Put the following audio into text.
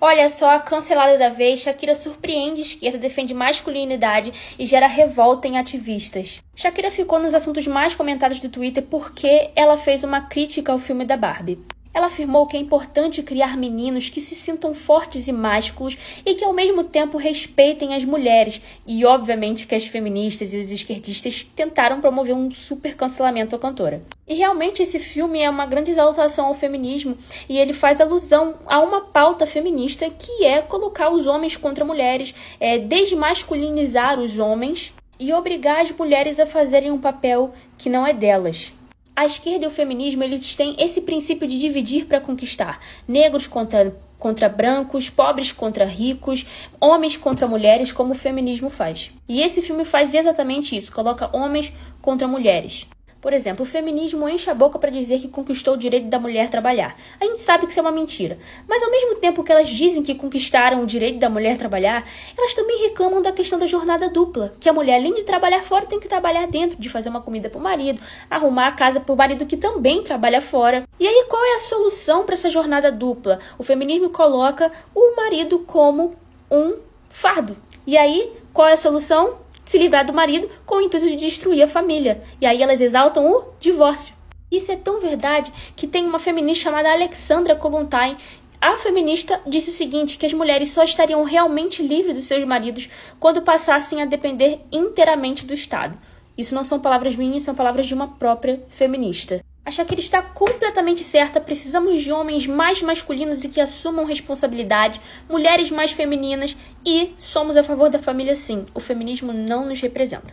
Olha só cancelada da vez, Shakira surpreende esquerda, defende masculinidade e gera revolta em ativistas. Shakira ficou nos assuntos mais comentados do Twitter porque ela fez uma crítica ao filme da Barbie. Ela afirmou que é importante criar meninos que se sintam fortes e másculos e que ao mesmo tempo respeitem as mulheres, e obviamente que as feministas e os esquerdistas tentaram promover um super cancelamento à cantora. E realmente esse filme é uma grande exaltação ao feminismo e ele faz alusão a uma pauta feminista que é colocar os homens contra mulheres, é, desmasculinizar os homens e obrigar as mulheres a fazerem um papel que não é delas. A esquerda e o feminismo, eles têm esse princípio de dividir para conquistar. Negros contra contra brancos, pobres contra ricos, homens contra mulheres, como o feminismo faz. E esse filme faz exatamente isso, coloca homens contra mulheres. Por exemplo, o feminismo enche a boca para dizer que conquistou o direito da mulher trabalhar. A gente sabe que isso é uma mentira, mas ao mesmo tempo que elas dizem que conquistaram o direito da mulher trabalhar, elas também reclamam da questão da jornada dupla, que a mulher além de trabalhar fora tem que trabalhar dentro, de fazer uma comida para o marido, arrumar a casa para o marido que também trabalha fora. E aí qual é a solução para essa jornada dupla? O feminismo coloca o marido como um fardo. E aí, qual é a solução? se livrar do marido com o intuito de destruir a família. E aí elas exaltam o divórcio. Isso é tão verdade que tem uma feminista chamada Alexandra Kollontai. A feminista disse o seguinte: que as mulheres só estariam realmente livres dos seus maridos quando passassem a depender inteiramente do Estado. Isso não são palavras minhas, são palavras de uma própria feminista. Achar que ele está completamente certa, precisamos de homens mais masculinos e que assumam responsabilidade, mulheres mais femininas e somos a favor da família sim. O feminismo não nos representa.